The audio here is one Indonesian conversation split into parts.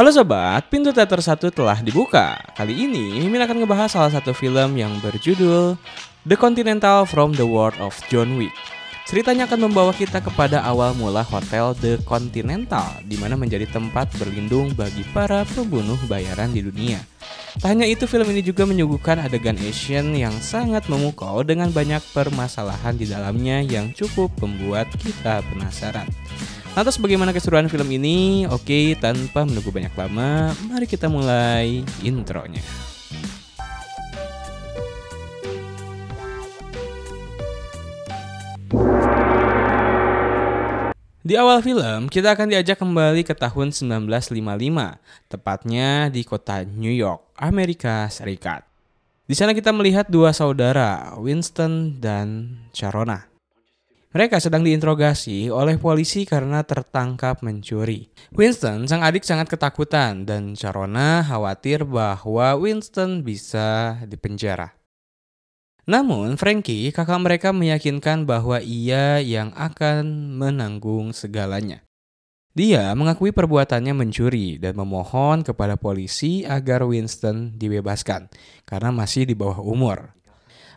Halo sobat, pintu teater 1 telah dibuka. Kali ini Mimin akan ngebahas salah satu film yang berjudul The Continental from the World of John Wick. Ceritanya akan membawa kita kepada awal mula Hotel The Continental, di mana menjadi tempat berlindung bagi para pembunuh bayaran di dunia. Tak hanya itu, film ini juga menyuguhkan adegan Asian yang sangat memukau dengan banyak permasalahan di dalamnya yang cukup membuat kita penasaran. Lantas bagaimana keseruan film ini? Oke, tanpa menunggu banyak lama, mari kita mulai intronya. Di awal film, kita akan diajak kembali ke tahun 1955, tepatnya di kota New York, Amerika Serikat. Di sana kita melihat dua saudara, Winston dan Sharona mereka sedang diinterogasi oleh polisi karena tertangkap mencuri. Winston, sang adik sangat ketakutan dan Sharona khawatir bahwa Winston bisa dipenjara. Namun, Frankie, kakak mereka meyakinkan bahwa ia yang akan menanggung segalanya. Dia mengakui perbuatannya mencuri dan memohon kepada polisi agar Winston dibebaskan karena masih di bawah umur.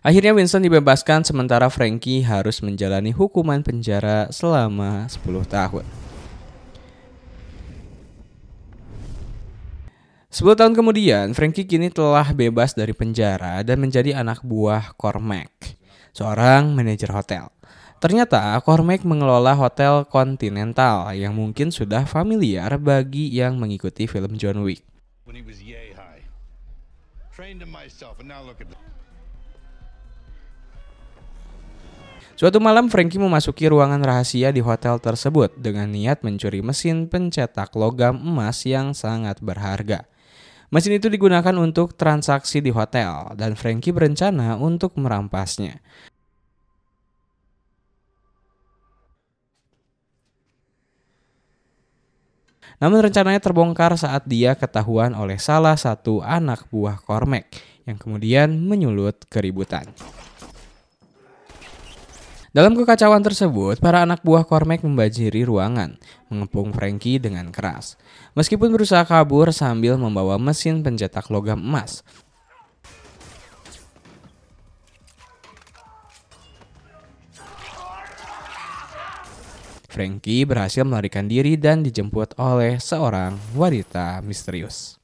Akhirnya Winston dibebaskan sementara Frankie harus menjalani hukuman penjara selama 10 tahun. 10 tahun kemudian, Frankie kini telah bebas dari penjara dan menjadi anak buah Cormac, seorang manajer hotel. Ternyata Cormac mengelola hotel Continental yang mungkin sudah familiar bagi yang mengikuti film John Wick. Suatu malam Frankie memasuki ruangan rahasia di hotel tersebut dengan niat mencuri mesin pencetak logam emas yang sangat berharga. Mesin itu digunakan untuk transaksi di hotel dan Frankie berencana untuk merampasnya. Namun rencananya terbongkar saat dia ketahuan oleh salah satu anak buah Cormac yang kemudian menyulut keributan. Dalam kekacauan tersebut, para anak buah Cormac membanjiri ruangan, mengepung Frankie dengan keras. Meskipun berusaha kabur sambil membawa mesin pencetak logam emas, Frankie berhasil melarikan diri dan dijemput oleh seorang wanita misterius.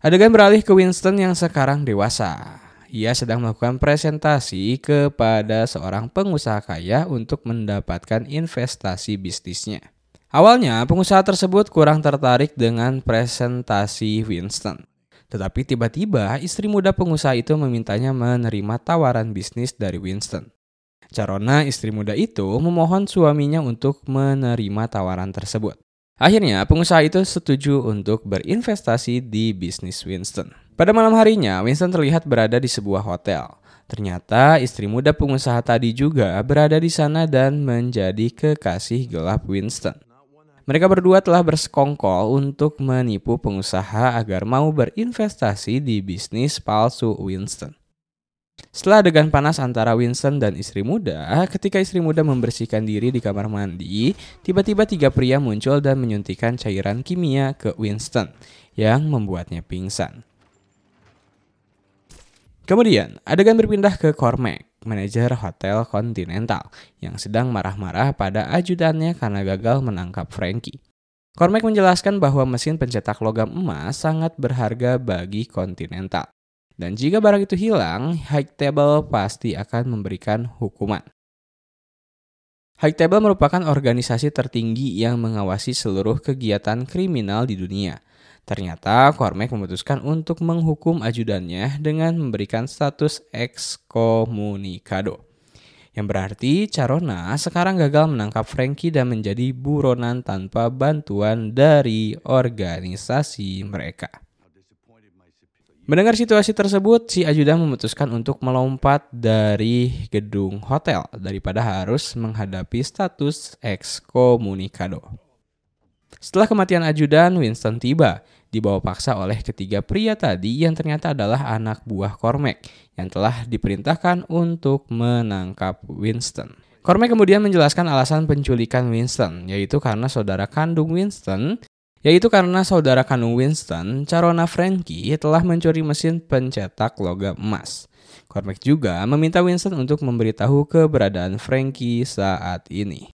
Adegan beralih ke Winston yang sekarang dewasa ia sedang melakukan presentasi kepada seorang pengusaha kaya untuk mendapatkan investasi bisnisnya. Awalnya, pengusaha tersebut kurang tertarik dengan presentasi Winston. Tetapi tiba-tiba istri muda pengusaha itu memintanya menerima tawaran bisnis dari Winston. Carona, istri muda itu, memohon suaminya untuk menerima tawaran tersebut. Akhirnya, pengusaha itu setuju untuk berinvestasi di bisnis Winston. Pada malam harinya, Winston terlihat berada di sebuah hotel. Ternyata istri muda pengusaha tadi juga berada di sana dan menjadi kekasih gelap Winston. Mereka berdua telah bersekongkol untuk menipu pengusaha agar mau berinvestasi di bisnis palsu Winston. Setelah adegan panas antara Winston dan istri muda, ketika istri muda membersihkan diri di kamar mandi, tiba-tiba tiga pria muncul dan menyuntikkan cairan kimia ke Winston yang membuatnya pingsan. Kemudian, adegan berpindah ke Cormac, manajer Hotel Continental, yang sedang marah-marah pada ajudannya karena gagal menangkap Frankie. Cormac menjelaskan bahwa mesin pencetak logam emas sangat berharga bagi Continental. Dan jika barang itu hilang, high table pasti akan memberikan hukuman. High table merupakan organisasi tertinggi yang mengawasi seluruh kegiatan kriminal di dunia. Ternyata Cormac memutuskan untuk menghukum ajudannya dengan memberikan status excommunicado. Yang berarti Carona sekarang gagal menangkap Frankie dan menjadi buronan tanpa bantuan dari organisasi mereka. Mendengar situasi tersebut, si ajudan memutuskan untuk melompat dari gedung hotel daripada harus menghadapi status ekskomunikado. Setelah kematian ajudan, Winston tiba, dibawa paksa oleh ketiga pria tadi yang ternyata adalah anak buah Cormac yang telah diperintahkan untuk menangkap Winston. Cormac kemudian menjelaskan alasan penculikan Winston, yaitu karena saudara kandung Winston yaitu karena saudara kandung Winston, Carona Frankie, telah mencuri mesin pencetak logam emas. Cormac juga meminta Winston untuk memberitahu keberadaan Frankie saat ini.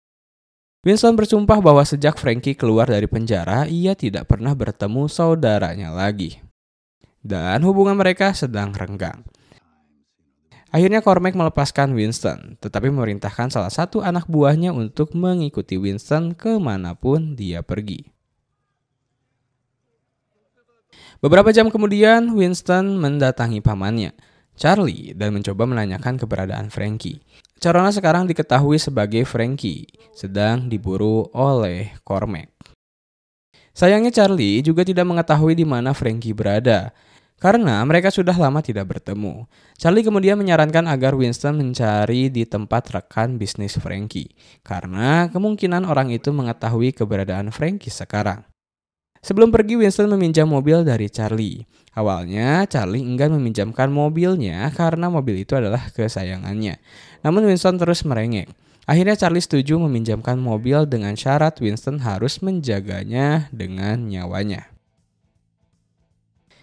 Winston bersumpah bahwa sejak Frankie keluar dari penjara, ia tidak pernah bertemu saudaranya lagi. Dan hubungan mereka sedang renggang. Akhirnya Cormac melepaskan Winston, tetapi memerintahkan salah satu anak buahnya untuk mengikuti Winston kemanapun dia pergi. Beberapa jam kemudian, Winston mendatangi pamannya, Charlie, dan mencoba menanyakan keberadaan Frankie. Corona sekarang diketahui sebagai Frankie, sedang diburu oleh Cormac. Sayangnya Charlie juga tidak mengetahui di mana Frankie berada, karena mereka sudah lama tidak bertemu. Charlie kemudian menyarankan agar Winston mencari di tempat rekan bisnis Frankie, karena kemungkinan orang itu mengetahui keberadaan Frankie sekarang. Sebelum pergi, Winston meminjam mobil dari Charlie. Awalnya, Charlie enggan meminjamkan mobilnya karena mobil itu adalah kesayangannya. Namun Winston terus merengek. Akhirnya Charlie setuju meminjamkan mobil dengan syarat Winston harus menjaganya dengan nyawanya.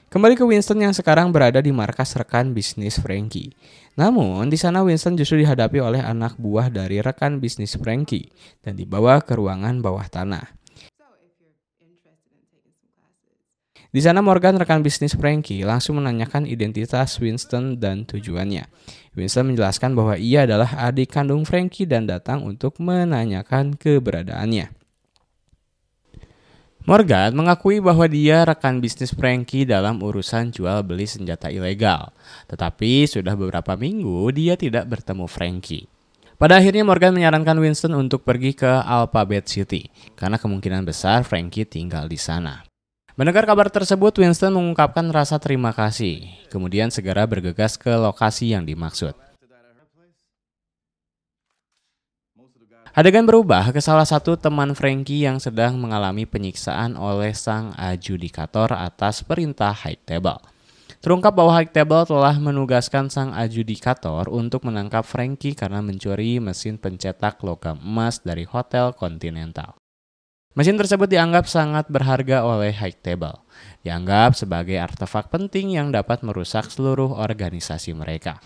Kembali ke Winston yang sekarang berada di markas rekan bisnis Frankie. Namun, di sana Winston justru dihadapi oleh anak buah dari rekan bisnis Frankie dan dibawa ke ruangan bawah tanah. Di sana Morgan rekan bisnis Frankie langsung menanyakan identitas Winston dan tujuannya. Winston menjelaskan bahwa ia adalah adik kandung Frankie dan datang untuk menanyakan keberadaannya. Morgan mengakui bahwa dia rekan bisnis Frankie dalam urusan jual beli senjata ilegal, tetapi sudah beberapa minggu dia tidak bertemu Frankie. Pada akhirnya Morgan menyarankan Winston untuk pergi ke Alphabet City karena kemungkinan besar Frankie tinggal di sana. Mendengar kabar tersebut, Winston mengungkapkan rasa terima kasih, kemudian segera bergegas ke lokasi yang dimaksud. Adegan berubah ke salah satu teman Frankie yang sedang mengalami penyiksaan oleh sang adjudikator atas perintah High Table. Terungkap bahwa High Table telah menugaskan sang adjudikator untuk menangkap Frankie karena mencuri mesin pencetak logam emas dari Hotel Continental. Mesin tersebut dianggap sangat berharga oleh High Table, dianggap sebagai artefak penting yang dapat merusak seluruh organisasi mereka.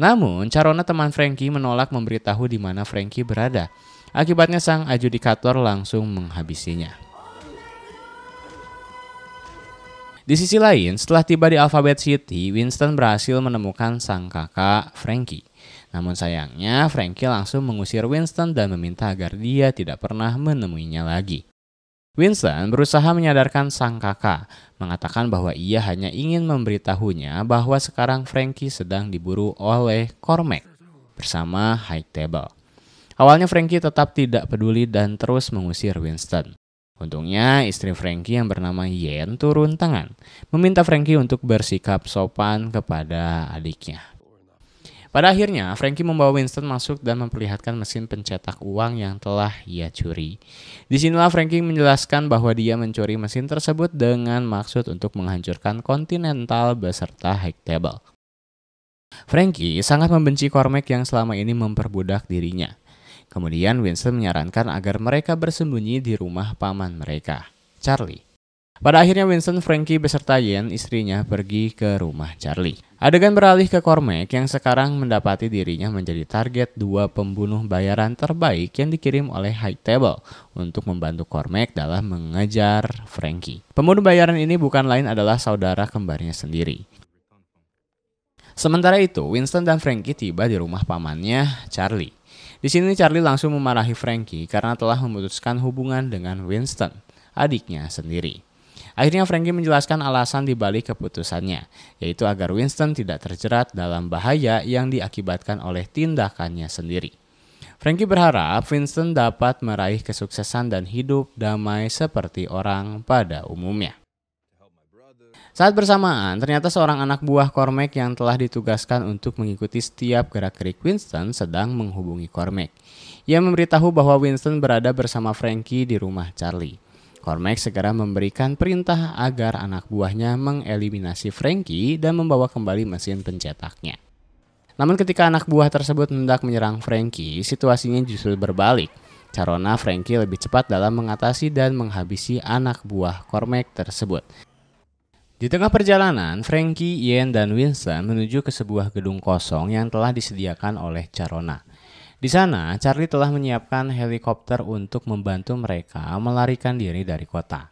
Namun, Carona teman Frankie menolak memberitahu di mana Frankie berada. Akibatnya sang adjudikator langsung menghabisinya. Di sisi lain, setelah tiba di Alphabet City, Winston berhasil menemukan sang kakak Frankie. Namun sayangnya, Frankie langsung mengusir Winston dan meminta agar dia tidak pernah menemuinya lagi. Winston berusaha menyadarkan sang kakak, mengatakan bahwa ia hanya ingin memberitahunya bahwa sekarang Frankie sedang diburu oleh Cormac bersama High Table. Awalnya Frankie tetap tidak peduli dan terus mengusir Winston. Untungnya istri Frankie yang bernama Yen turun tangan, meminta Frankie untuk bersikap sopan kepada adiknya. Pada akhirnya, Frankie membawa Winston masuk dan memperlihatkan mesin pencetak uang yang telah ia curi. Di sinilah Frankie menjelaskan bahwa dia mencuri mesin tersebut dengan maksud untuk menghancurkan Continental beserta Table. Frankie sangat membenci Cormac yang selama ini memperbudak dirinya. Kemudian Winston menyarankan agar mereka bersembunyi di rumah paman mereka, Charlie. Pada akhirnya Winston, Frankie beserta Yen, istrinya, pergi ke rumah Charlie. Adegan beralih ke Cormac yang sekarang mendapati dirinya menjadi target dua pembunuh bayaran terbaik yang dikirim oleh High Table untuk membantu Cormac dalam mengejar Frankie. Pembunuh bayaran ini bukan lain adalah saudara kembarnya sendiri. Sementara itu, Winston dan Frankie tiba di rumah pamannya, Charlie. Di sini Charlie langsung memarahi Frankie karena telah memutuskan hubungan dengan Winston, adiknya sendiri. Akhirnya Frankie menjelaskan alasan dibalik keputusannya, yaitu agar Winston tidak terjerat dalam bahaya yang diakibatkan oleh tindakannya sendiri. Frankie berharap Winston dapat meraih kesuksesan dan hidup damai seperti orang pada umumnya. Saat bersamaan, ternyata seorang anak buah Cormac yang telah ditugaskan untuk mengikuti setiap gerak-gerik Winston sedang menghubungi Cormac. Ia memberitahu bahwa Winston berada bersama Frankie di rumah Charlie. Cormac segera memberikan perintah agar anak buahnya mengeliminasi Frankie dan membawa kembali mesin pencetaknya. Namun ketika anak buah tersebut hendak menyerang Frankie, situasinya justru berbalik. Carona Frankie lebih cepat dalam mengatasi dan menghabisi anak buah Cormac tersebut. Di tengah perjalanan, Frankie, Ian, dan Winston menuju ke sebuah gedung kosong yang telah disediakan oleh Carona. Di sana, Charlie telah menyiapkan helikopter untuk membantu mereka melarikan diri dari kota.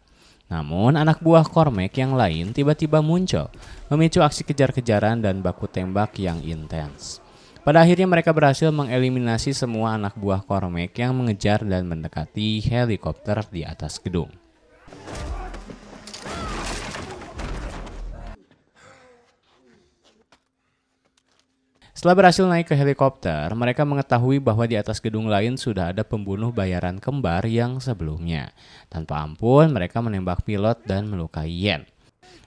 Namun, anak buah Cormac yang lain tiba-tiba muncul, memicu aksi kejar-kejaran dan baku tembak yang intens. Pada akhirnya mereka berhasil mengeliminasi semua anak buah Cormac yang mengejar dan mendekati helikopter di atas gedung. Setelah berhasil naik ke helikopter, mereka mengetahui bahwa di atas gedung lain sudah ada pembunuh bayaran kembar yang sebelumnya. Tanpa ampun, mereka menembak pilot dan melukai Yen.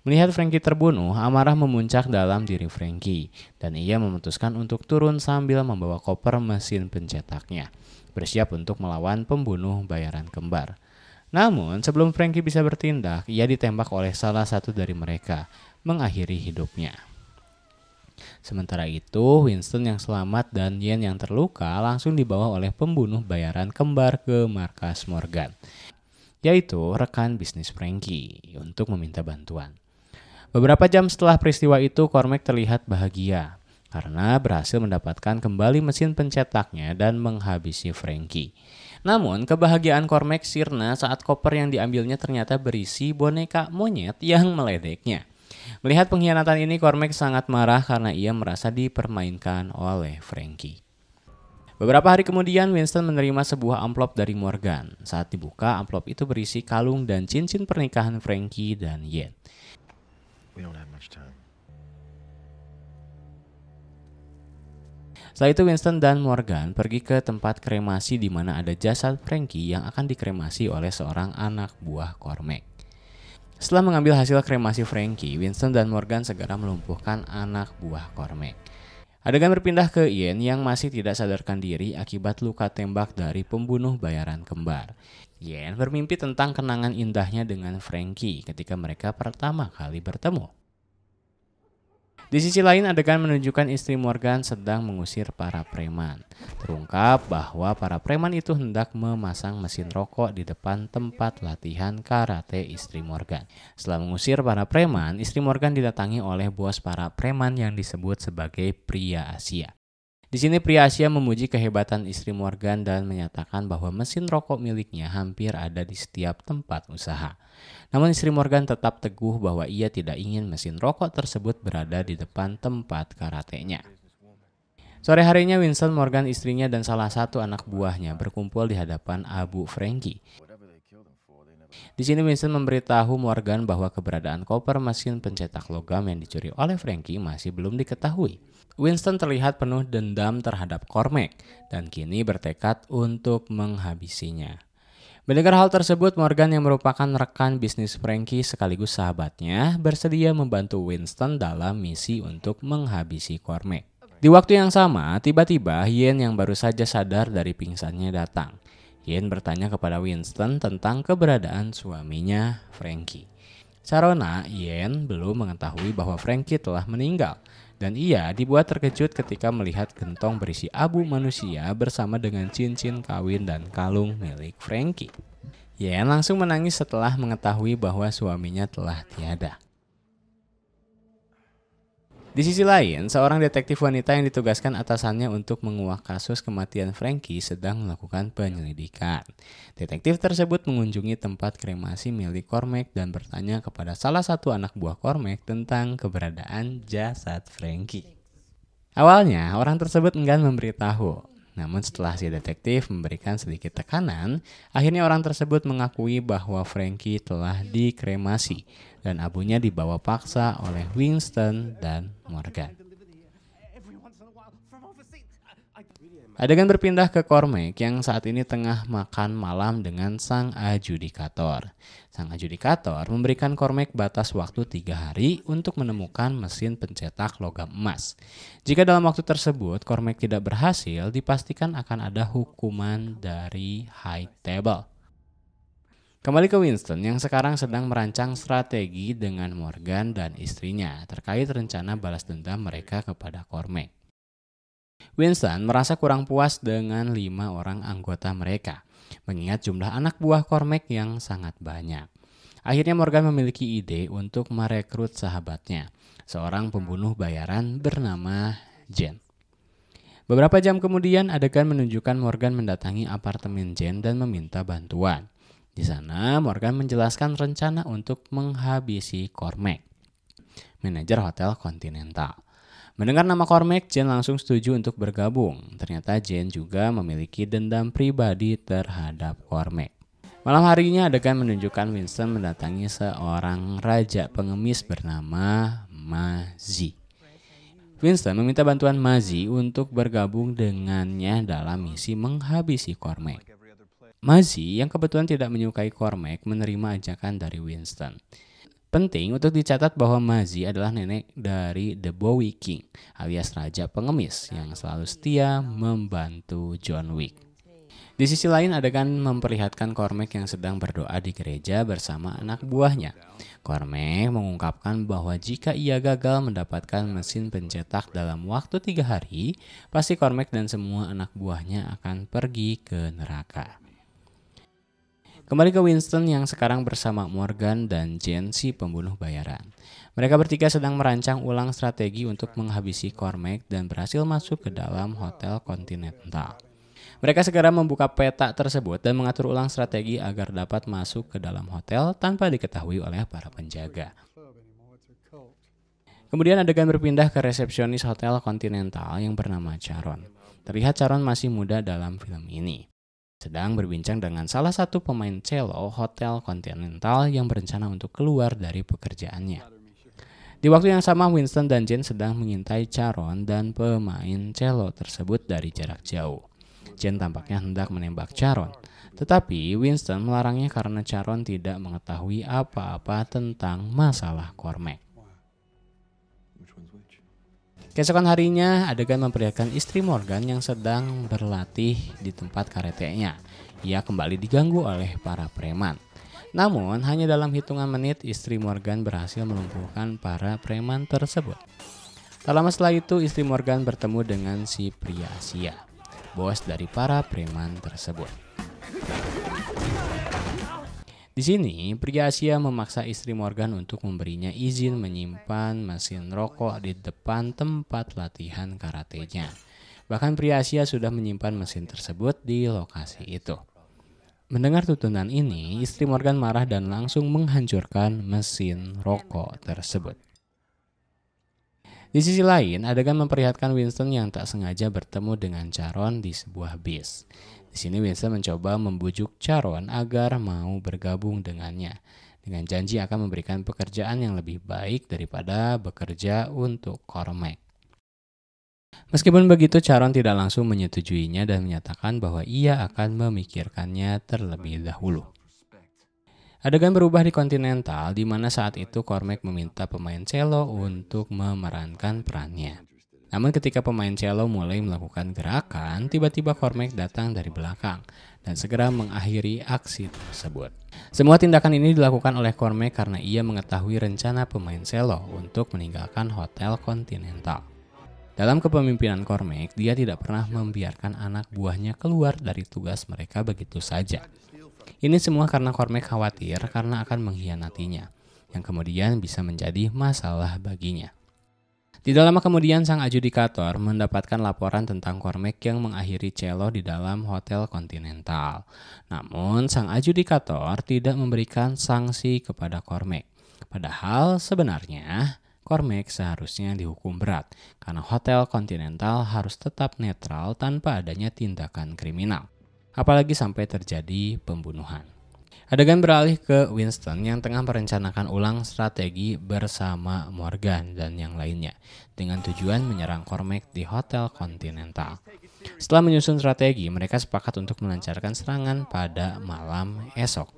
Melihat Frankie terbunuh, amarah memuncak dalam diri Frankie dan ia memutuskan untuk turun sambil membawa koper mesin pencetaknya, bersiap untuk melawan pembunuh bayaran kembar. Namun, sebelum Frankie bisa bertindak, ia ditembak oleh salah satu dari mereka, mengakhiri hidupnya. Sementara itu, Winston yang selamat dan Yen yang terluka langsung dibawa oleh pembunuh bayaran kembar ke markas Morgan, yaitu rekan bisnis Frankie, untuk meminta bantuan. Beberapa jam setelah peristiwa itu, Cormac terlihat bahagia karena berhasil mendapatkan kembali mesin pencetaknya dan menghabisi Frankie. Namun, kebahagiaan Cormac sirna saat koper yang diambilnya ternyata berisi boneka monyet yang meledeknya. Melihat pengkhianatan ini, Cormac sangat marah karena ia merasa dipermainkan oleh Frankie. Beberapa hari kemudian, Winston menerima sebuah amplop dari Morgan. Saat dibuka, amplop itu berisi kalung dan cincin pernikahan Frankie dan Yen. Setelah itu Winston dan Morgan pergi ke tempat kremasi di mana ada jasad Frankie yang akan dikremasi oleh seorang anak buah Cormac. Setelah mengambil hasil kremasi Frankie, Winston dan Morgan segera melumpuhkan anak buah Cormac. Adegan berpindah ke Ian yang masih tidak sadarkan diri akibat luka tembak dari pembunuh bayaran kembar. Ian bermimpi tentang kenangan indahnya dengan Frankie ketika mereka pertama kali bertemu. Di sisi lain, adegan menunjukkan istri Morgan sedang mengusir para preman. Terungkap bahwa para preman itu hendak memasang mesin rokok di depan tempat latihan karate istri Morgan. Setelah mengusir para preman, istri Morgan didatangi oleh bos para preman yang disebut sebagai pria Asia. Di sini pria Asia memuji kehebatan istri Morgan dan menyatakan bahwa mesin rokok miliknya hampir ada di setiap tempat usaha. Namun istri Morgan tetap teguh bahwa ia tidak ingin mesin rokok tersebut berada di depan tempat karatenya. Sore harinya Winston Morgan istrinya dan salah satu anak buahnya berkumpul di hadapan Abu Frankie. Di sini Winston memberitahu Morgan bahwa keberadaan koper mesin pencetak logam yang dicuri oleh Frankie masih belum diketahui. Winston terlihat penuh dendam terhadap Cormac dan kini bertekad untuk menghabisinya. Mendengar hal tersebut, Morgan yang merupakan rekan bisnis Frankie sekaligus sahabatnya bersedia membantu Winston dalam misi untuk menghabisi Cormac. Di waktu yang sama, tiba-tiba Yen yang baru saja sadar dari pingsannya datang. Yen bertanya kepada Winston tentang keberadaan suaminya, Frankie. Sarona, Yen belum mengetahui bahwa Frankie telah meninggal – dan ia dibuat terkejut ketika melihat gentong berisi abu manusia bersama dengan cincin kawin dan kalung milik Frankie. Yen langsung menangis setelah mengetahui bahwa suaminya telah tiada. Di sisi lain, seorang detektif wanita yang ditugaskan atasannya untuk menguak kasus kematian Frankie sedang melakukan penyelidikan. Detektif tersebut mengunjungi tempat kremasi milik Cormac dan bertanya kepada salah satu anak buah Cormac tentang keberadaan jasad Frankie. Awalnya, orang tersebut enggan memberitahu, namun setelah si detektif memberikan sedikit tekanan, akhirnya orang tersebut mengakui bahwa Frankie telah dikremasi dan abunya dibawa paksa oleh Winston dan Morgan. Adegan berpindah ke Cormac yang saat ini tengah makan malam dengan sang adjudikator. Sang adjudikator memberikan Cormac batas waktu tiga hari untuk menemukan mesin pencetak logam emas. Jika dalam waktu tersebut Cormac tidak berhasil, dipastikan akan ada hukuman dari High Table. Kembali ke Winston yang sekarang sedang merancang strategi dengan Morgan dan istrinya terkait rencana balas dendam mereka kepada Cormac. Winston merasa kurang puas dengan lima orang anggota mereka, mengingat jumlah anak buah Cormac yang sangat banyak. Akhirnya Morgan memiliki ide untuk merekrut sahabatnya, seorang pembunuh bayaran bernama Jen. Beberapa jam kemudian adegan menunjukkan Morgan mendatangi apartemen Jen dan meminta bantuan. Di sana, Morgan menjelaskan rencana untuk menghabisi Cormac, manajer hotel Continental. Mendengar nama Cormac, Jane langsung setuju untuk bergabung. Ternyata Jane juga memiliki dendam pribadi terhadap Cormac. Malam harinya adegan menunjukkan Winston mendatangi seorang raja pengemis bernama Mazi. Winston meminta bantuan Mazi untuk bergabung dengannya dalam misi menghabisi Cormac. Mazi yang kebetulan tidak menyukai Cormac menerima ajakan dari Winston. Penting untuk dicatat bahwa Mazi adalah nenek dari The Bowie King alias Raja Pengemis yang selalu setia membantu John Wick. Di sisi lain adegan memperlihatkan Cormac yang sedang berdoa di gereja bersama anak buahnya. Cormac mengungkapkan bahwa jika ia gagal mendapatkan mesin pencetak dalam waktu tiga hari, pasti Cormac dan semua anak buahnya akan pergi ke neraka. Kembali ke Winston yang sekarang bersama Morgan dan Jen si pembunuh bayaran. Mereka bertiga sedang merancang ulang strategi untuk menghabisi Cormac dan berhasil masuk ke dalam Hotel Continental. Mereka segera membuka peta tersebut dan mengatur ulang strategi agar dapat masuk ke dalam hotel tanpa diketahui oleh para penjaga. Kemudian adegan berpindah ke resepsionis Hotel Continental yang bernama Charon. Terlihat Charon masih muda dalam film ini sedang berbincang dengan salah satu pemain cello Hotel Continental yang berencana untuk keluar dari pekerjaannya. Di waktu yang sama, Winston dan Jane sedang mengintai Charon dan pemain cello tersebut dari jarak jauh. Jane tampaknya hendak menembak Charon, tetapi Winston melarangnya karena Charon tidak mengetahui apa-apa tentang masalah Cormac. Keesokan harinya, adegan memperlihatkan istri Morgan yang sedang berlatih di tempat karetenya. Ia kembali diganggu oleh para preman. Namun, hanya dalam hitungan menit, istri Morgan berhasil melumpuhkan para preman tersebut. Tak lama setelah itu, istri Morgan bertemu dengan si pria Asia, bos dari para preman tersebut. Di sini, pria Asia memaksa istri Morgan untuk memberinya izin menyimpan mesin rokok di depan tempat latihan karatenya. Bahkan pria Asia sudah menyimpan mesin tersebut di lokasi itu. Mendengar tuntunan ini, istri Morgan marah dan langsung menghancurkan mesin rokok tersebut. Di sisi lain, adegan memperlihatkan Winston yang tak sengaja bertemu dengan Charon di sebuah bis. Di sini Winston mencoba membujuk Charon agar mau bergabung dengannya dengan janji akan memberikan pekerjaan yang lebih baik daripada bekerja untuk Cormac. Meskipun begitu, Charon tidak langsung menyetujuinya dan menyatakan bahwa ia akan memikirkannya terlebih dahulu. Adegan berubah di Continental, di mana saat itu Cormac meminta pemain cello untuk memerankan perannya. Namun ketika pemain cello mulai melakukan gerakan, tiba-tiba Cormac datang dari belakang dan segera mengakhiri aksi tersebut. Semua tindakan ini dilakukan oleh Cormac karena ia mengetahui rencana pemain cello untuk meninggalkan Hotel Continental. Dalam kepemimpinan Cormac, dia tidak pernah membiarkan anak buahnya keluar dari tugas mereka begitu saja. Ini semua karena Cormac khawatir karena akan mengkhianatinya, yang kemudian bisa menjadi masalah baginya. Tidak lama kemudian sang adjudikator mendapatkan laporan tentang Cormac yang mengakhiri celo di dalam Hotel Continental. Namun sang adjudikator tidak memberikan sanksi kepada Cormac. Padahal sebenarnya Cormac seharusnya dihukum berat karena Hotel Continental harus tetap netral tanpa adanya tindakan kriminal. Apalagi sampai terjadi pembunuhan. Adegan beralih ke Winston yang tengah merencanakan ulang strategi bersama Morgan dan yang lainnya dengan tujuan menyerang Cormac di Hotel Continental. Setelah menyusun strategi, mereka sepakat untuk melancarkan serangan pada malam esok.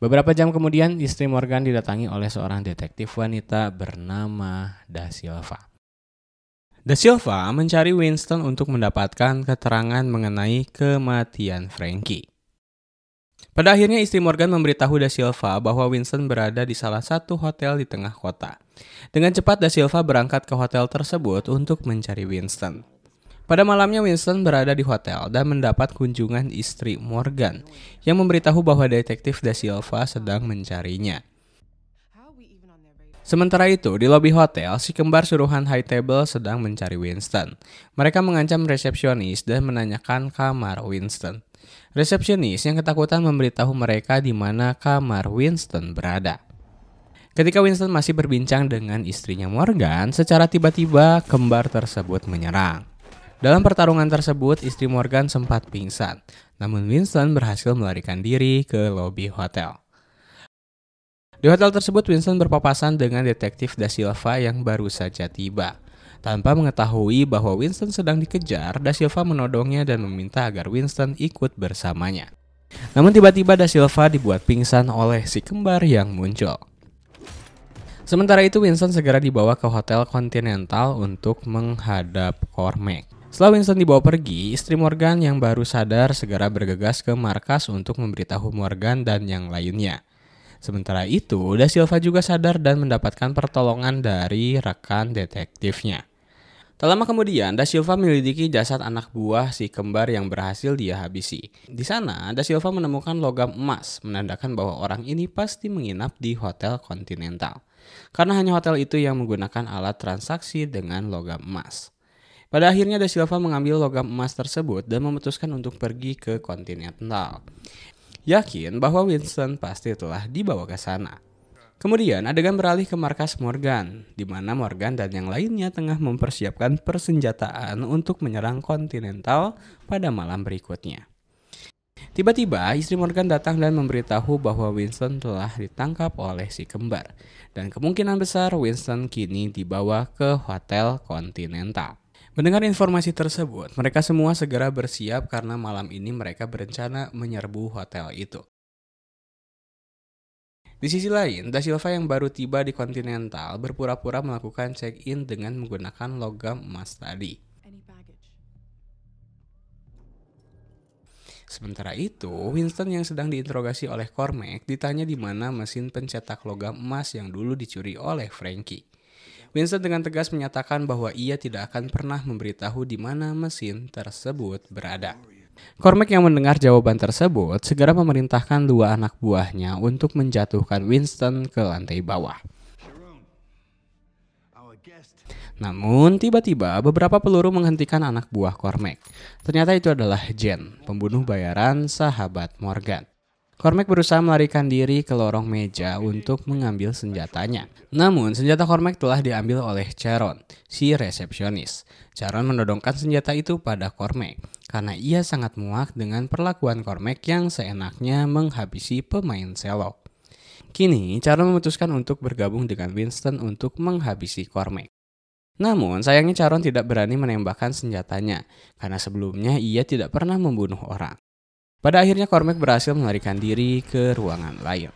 Beberapa jam kemudian, istri Morgan didatangi oleh seorang detektif wanita bernama Da Silva. Da Silva mencari Winston untuk mendapatkan keterangan mengenai kematian Frankie. Pada akhirnya istri Morgan memberitahu Da Silva bahwa Winston berada di salah satu hotel di tengah kota. Dengan cepat Da Silva berangkat ke hotel tersebut untuk mencari Winston. Pada malamnya Winston berada di hotel dan mendapat kunjungan istri Morgan yang memberitahu bahwa detektif Da Silva sedang mencarinya. Sementara itu, di lobi hotel, si kembar suruhan high table sedang mencari Winston. Mereka mengancam resepsionis dan menanyakan kamar Winston. Resepsionis yang ketakutan memberitahu mereka di mana kamar Winston berada. Ketika Winston masih berbincang dengan istrinya Morgan, secara tiba-tiba kembar tersebut menyerang. Dalam pertarungan tersebut, istri Morgan sempat pingsan, namun Winston berhasil melarikan diri ke lobi hotel. Di hotel tersebut, Winston berpapasan dengan detektif Da Silva yang baru saja tiba. Tanpa mengetahui bahwa Winston sedang dikejar, Da Silva menodongnya dan meminta agar Winston ikut bersamanya. Namun tiba-tiba Da Silva dibuat pingsan oleh si kembar yang muncul. Sementara itu Winston segera dibawa ke Hotel Continental untuk menghadap Cormac. Setelah Winston dibawa pergi, istri Morgan yang baru sadar segera bergegas ke markas untuk memberitahu Morgan dan yang lainnya. Sementara itu, Da Silva juga sadar dan mendapatkan pertolongan dari rekan detektifnya. Tak lama kemudian, Da Silva menyelidiki jasad anak buah si kembar yang berhasil dia habisi. Di sana, Da Silva menemukan logam emas, menandakan bahwa orang ini pasti menginap di Hotel Continental. Karena hanya hotel itu yang menggunakan alat transaksi dengan logam emas. Pada akhirnya Da Silva mengambil logam emas tersebut dan memutuskan untuk pergi ke Continental. Yakin bahwa Winston pasti telah dibawa ke sana. Kemudian adegan beralih ke markas Morgan, di mana Morgan dan yang lainnya tengah mempersiapkan persenjataan untuk menyerang Continental pada malam berikutnya. Tiba-tiba istri Morgan datang dan memberitahu bahwa Winston telah ditangkap oleh si kembar dan kemungkinan besar Winston kini dibawa ke Hotel Continental. Mendengar informasi tersebut, mereka semua segera bersiap karena malam ini mereka berencana menyerbu hotel itu. Di sisi lain, Da Silva yang baru tiba di Continental berpura-pura melakukan check-in dengan menggunakan logam emas tadi. Sementara itu, Winston yang sedang diinterogasi oleh Cormac ditanya di mana mesin pencetak logam emas yang dulu dicuri oleh Frankie. Winston dengan tegas menyatakan bahwa ia tidak akan pernah memberitahu di mana mesin tersebut berada. Cormac yang mendengar jawaban tersebut segera memerintahkan dua anak buahnya untuk menjatuhkan Winston ke lantai bawah. Namun tiba-tiba beberapa peluru menghentikan anak buah Cormac. Ternyata itu adalah Jen, pembunuh bayaran sahabat Morgan. Cormac berusaha melarikan diri ke lorong meja untuk mengambil senjatanya. Namun, senjata Cormac telah diambil oleh Charon, si resepsionis. Charon menodongkan senjata itu pada Cormac karena ia sangat muak dengan perlakuan Cormac yang seenaknya menghabisi pemain selok. Kini, Charon memutuskan untuk bergabung dengan Winston untuk menghabisi Cormac. Namun, sayangnya Charon tidak berani menembakkan senjatanya, karena sebelumnya ia tidak pernah membunuh orang. Pada akhirnya Cormac berhasil melarikan diri ke ruangan lain.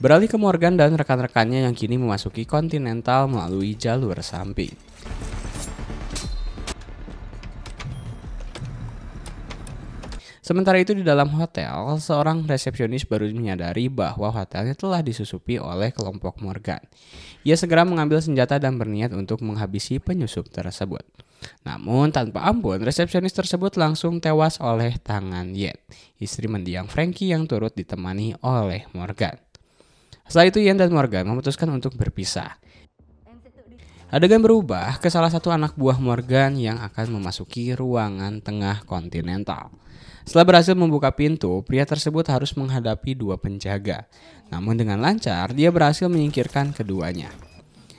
Beralih ke Morgan dan rekan-rekannya yang kini memasuki kontinental melalui jalur samping. Sementara itu di dalam hotel, seorang resepsionis baru menyadari bahwa hotelnya telah disusupi oleh kelompok Morgan. Ia segera mengambil senjata dan berniat untuk menghabisi penyusup tersebut. Namun tanpa ampun, resepsionis tersebut langsung tewas oleh tangan Yen, istri mendiang Frankie yang turut ditemani oleh Morgan. Setelah itu Yen dan Morgan memutuskan untuk berpisah. Adegan berubah ke salah satu anak buah Morgan yang akan memasuki ruangan tengah kontinental. Setelah berhasil membuka pintu, pria tersebut harus menghadapi dua penjaga. Namun dengan lancar, dia berhasil menyingkirkan keduanya.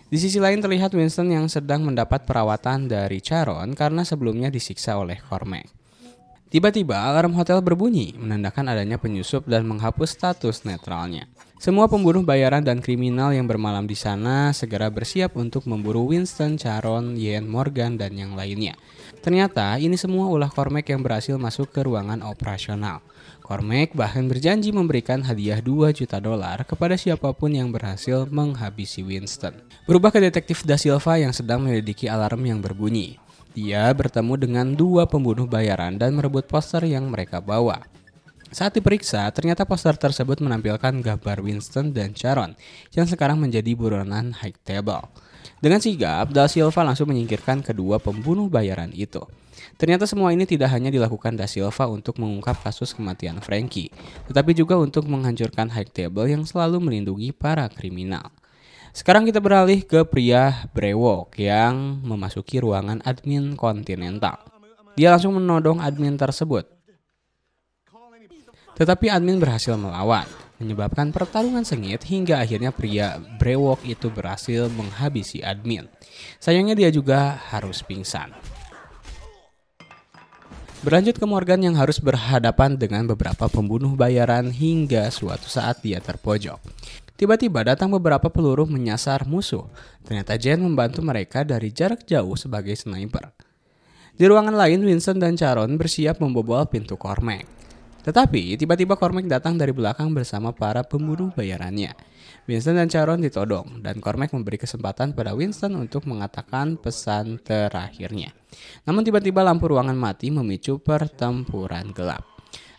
Di sisi lain terlihat Winston yang sedang mendapat perawatan dari Charon karena sebelumnya disiksa oleh Cormac. Tiba-tiba alarm hotel berbunyi, menandakan adanya penyusup dan menghapus status netralnya. Semua pembunuh bayaran dan kriminal yang bermalam di sana segera bersiap untuk memburu Winston, Charon, Yen Morgan, dan yang lainnya. Ternyata ini semua ulah Cormac yang berhasil masuk ke ruangan operasional. Cormac bahkan berjanji memberikan hadiah 2 juta dolar kepada siapapun yang berhasil menghabisi Winston. Berubah ke detektif Da Silva yang sedang menyelidiki alarm yang berbunyi. Dia bertemu dengan dua pembunuh bayaran dan merebut poster yang mereka bawa. Saat diperiksa, ternyata poster tersebut menampilkan gambar Winston dan Sharon yang sekarang menjadi buronan High Table. Dengan sigap, Da Silva langsung menyingkirkan kedua pembunuh bayaran itu. Ternyata semua ini tidak hanya dilakukan Da Silva untuk mengungkap kasus kematian Frankie, tetapi juga untuk menghancurkan high table yang selalu melindungi para kriminal. Sekarang kita beralih ke pria brewok yang memasuki ruangan admin kontinental. Dia langsung menodong admin tersebut. Tetapi admin berhasil melawan menyebabkan pertarungan sengit hingga akhirnya pria brewok itu berhasil menghabisi admin. Sayangnya dia juga harus pingsan. Berlanjut ke Morgan yang harus berhadapan dengan beberapa pembunuh bayaran hingga suatu saat dia terpojok. Tiba-tiba datang beberapa peluru menyasar musuh. Ternyata Jen membantu mereka dari jarak jauh sebagai sniper. Di ruangan lain, Winston dan Charon bersiap membobol pintu Cormac. Tetapi tiba-tiba Cormac datang dari belakang bersama para pembunuh bayarannya. Winston dan Charon ditodong dan Cormac memberi kesempatan pada Winston untuk mengatakan pesan terakhirnya. Namun tiba-tiba lampu ruangan mati memicu pertempuran gelap.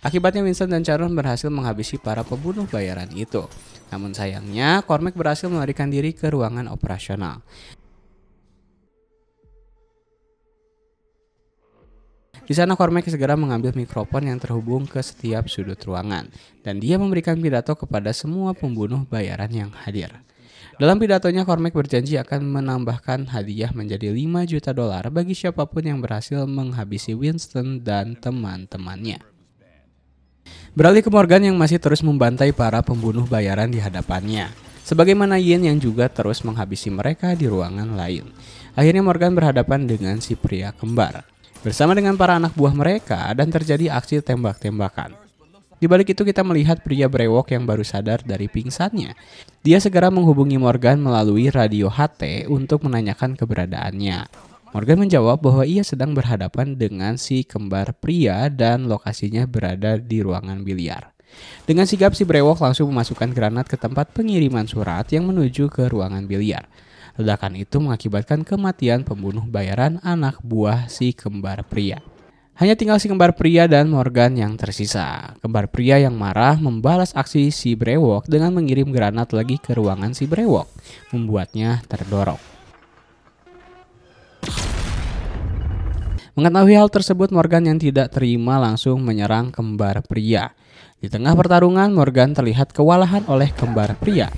Akibatnya Winston dan Charon berhasil menghabisi para pembunuh bayaran itu. Namun sayangnya, Cormac berhasil melarikan diri ke ruangan operasional. Di sana Cormac segera mengambil mikrofon yang terhubung ke setiap sudut ruangan dan dia memberikan pidato kepada semua pembunuh bayaran yang hadir. Dalam pidatonya, Cormac berjanji akan menambahkan hadiah menjadi 5 juta dolar bagi siapapun yang berhasil menghabisi Winston dan teman-temannya. Beralih ke Morgan yang masih terus membantai para pembunuh bayaran di hadapannya. Sebagaimana Yin yang juga terus menghabisi mereka di ruangan lain. Akhirnya Morgan berhadapan dengan si pria kembar bersama dengan para anak buah mereka dan terjadi aksi tembak-tembakan. Di balik itu kita melihat pria brewok yang baru sadar dari pingsannya. Dia segera menghubungi Morgan melalui radio HT untuk menanyakan keberadaannya. Morgan menjawab bahwa ia sedang berhadapan dengan si kembar pria dan lokasinya berada di ruangan biliar. Dengan sigap si brewok langsung memasukkan granat ke tempat pengiriman surat yang menuju ke ruangan biliar. Ledakan itu mengakibatkan kematian pembunuh bayaran anak buah si kembar pria. Hanya tinggal si kembar pria dan Morgan yang tersisa. Kembar pria yang marah membalas aksi si Brewok dengan mengirim granat lagi ke ruangan si Brewok, membuatnya terdorong. Mengetahui hal tersebut, Morgan yang tidak terima langsung menyerang kembar pria. Di tengah pertarungan, Morgan terlihat kewalahan oleh kembar pria.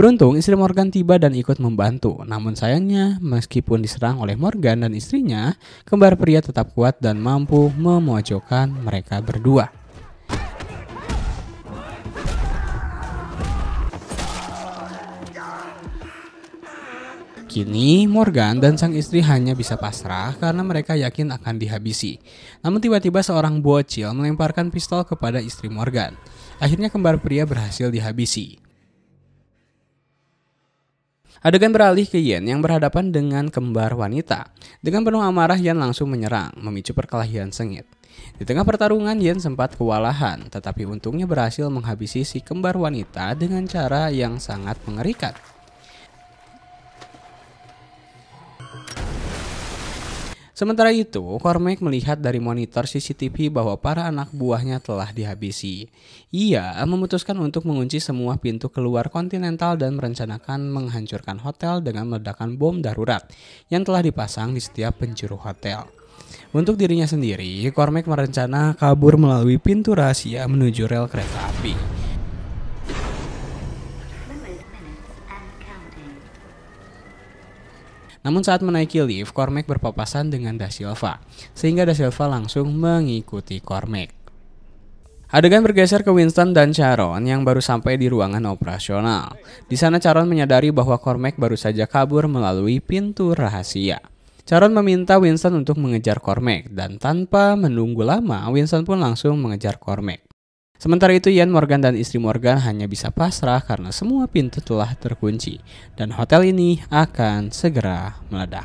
Beruntung istri Morgan tiba dan ikut membantu. Namun sayangnya, meskipun diserang oleh Morgan dan istrinya, kembar pria tetap kuat dan mampu memojokkan mereka berdua. Kini Morgan dan sang istri hanya bisa pasrah karena mereka yakin akan dihabisi. Namun tiba-tiba seorang bocil melemparkan pistol kepada istri Morgan. Akhirnya kembar pria berhasil dihabisi. Adegan beralih ke Yen yang berhadapan dengan kembar wanita. Dengan penuh amarah Yen langsung menyerang, memicu perkelahian sengit. Di tengah pertarungan Yen sempat kewalahan, tetapi untungnya berhasil menghabisi si kembar wanita dengan cara yang sangat mengerikan. Sementara itu, Cormac melihat dari monitor CCTV bahwa para anak buahnya telah dihabisi. Ia memutuskan untuk mengunci semua pintu keluar kontinental dan merencanakan menghancurkan hotel dengan meledakan bom darurat yang telah dipasang di setiap penjuru hotel. Untuk dirinya sendiri, Cormac merencana kabur melalui pintu rahasia menuju rel kereta api. Namun saat menaiki lift, Cormac berpapasan dengan Da Silva, sehingga Da Silva langsung mengikuti Cormac. Adegan bergeser ke Winston dan Charon yang baru sampai di ruangan operasional. Di sana Charon menyadari bahwa Cormac baru saja kabur melalui pintu rahasia. Charon meminta Winston untuk mengejar Cormac dan tanpa menunggu lama, Winston pun langsung mengejar Cormac. Sementara itu Ian Morgan dan istri Morgan hanya bisa pasrah karena semua pintu telah terkunci dan hotel ini akan segera meledak.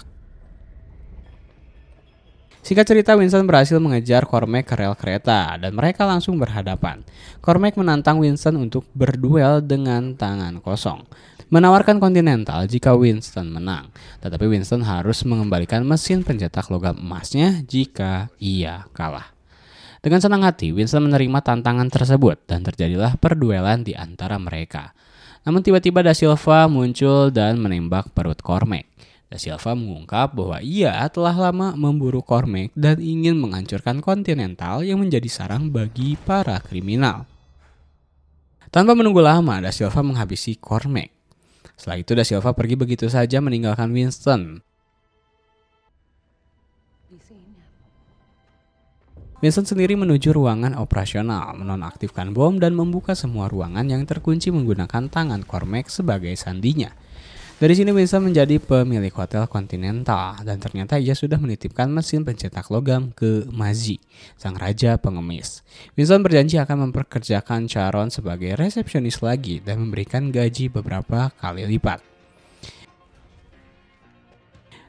Singkat cerita, Winston berhasil mengejar Cormac ke rel kereta dan mereka langsung berhadapan. Cormac menantang Winston untuk berduel dengan tangan kosong. Menawarkan kontinental jika Winston menang, tetapi Winston harus mengembalikan mesin pencetak logam emasnya jika ia kalah. Dengan senang hati, Winston menerima tantangan tersebut dan terjadilah perduelan di antara mereka. Namun tiba-tiba Da Silva muncul dan menembak perut Cormac. Da Silva mengungkap bahwa ia telah lama memburu Cormac dan ingin menghancurkan kontinental yang menjadi sarang bagi para kriminal. Tanpa menunggu lama, Da Silva menghabisi Cormac. Setelah itu Da Silva pergi begitu saja meninggalkan Winston. Mason sendiri menuju ruangan operasional, menonaktifkan bom dan membuka semua ruangan yang terkunci menggunakan tangan Cormac sebagai sandinya. Dari sini Mason menjadi pemilik hotel Continental dan ternyata ia sudah menitipkan mesin pencetak logam ke Mazi, sang raja pengemis. Mason berjanji akan memperkerjakan Charon sebagai resepsionis lagi dan memberikan gaji beberapa kali lipat.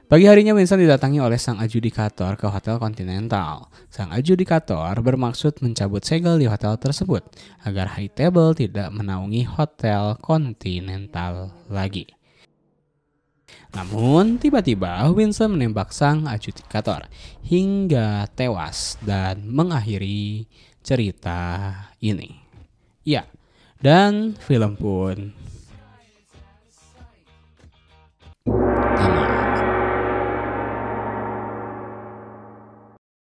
Pagi harinya Winston didatangi oleh sang adjudikator ke Hotel Continental. Sang adjudikator bermaksud mencabut segel di hotel tersebut agar High Table tidak menaungi Hotel Continental lagi. Namun, tiba-tiba Winston menembak sang adjudikator hingga tewas dan mengakhiri cerita ini. Ya, dan film pun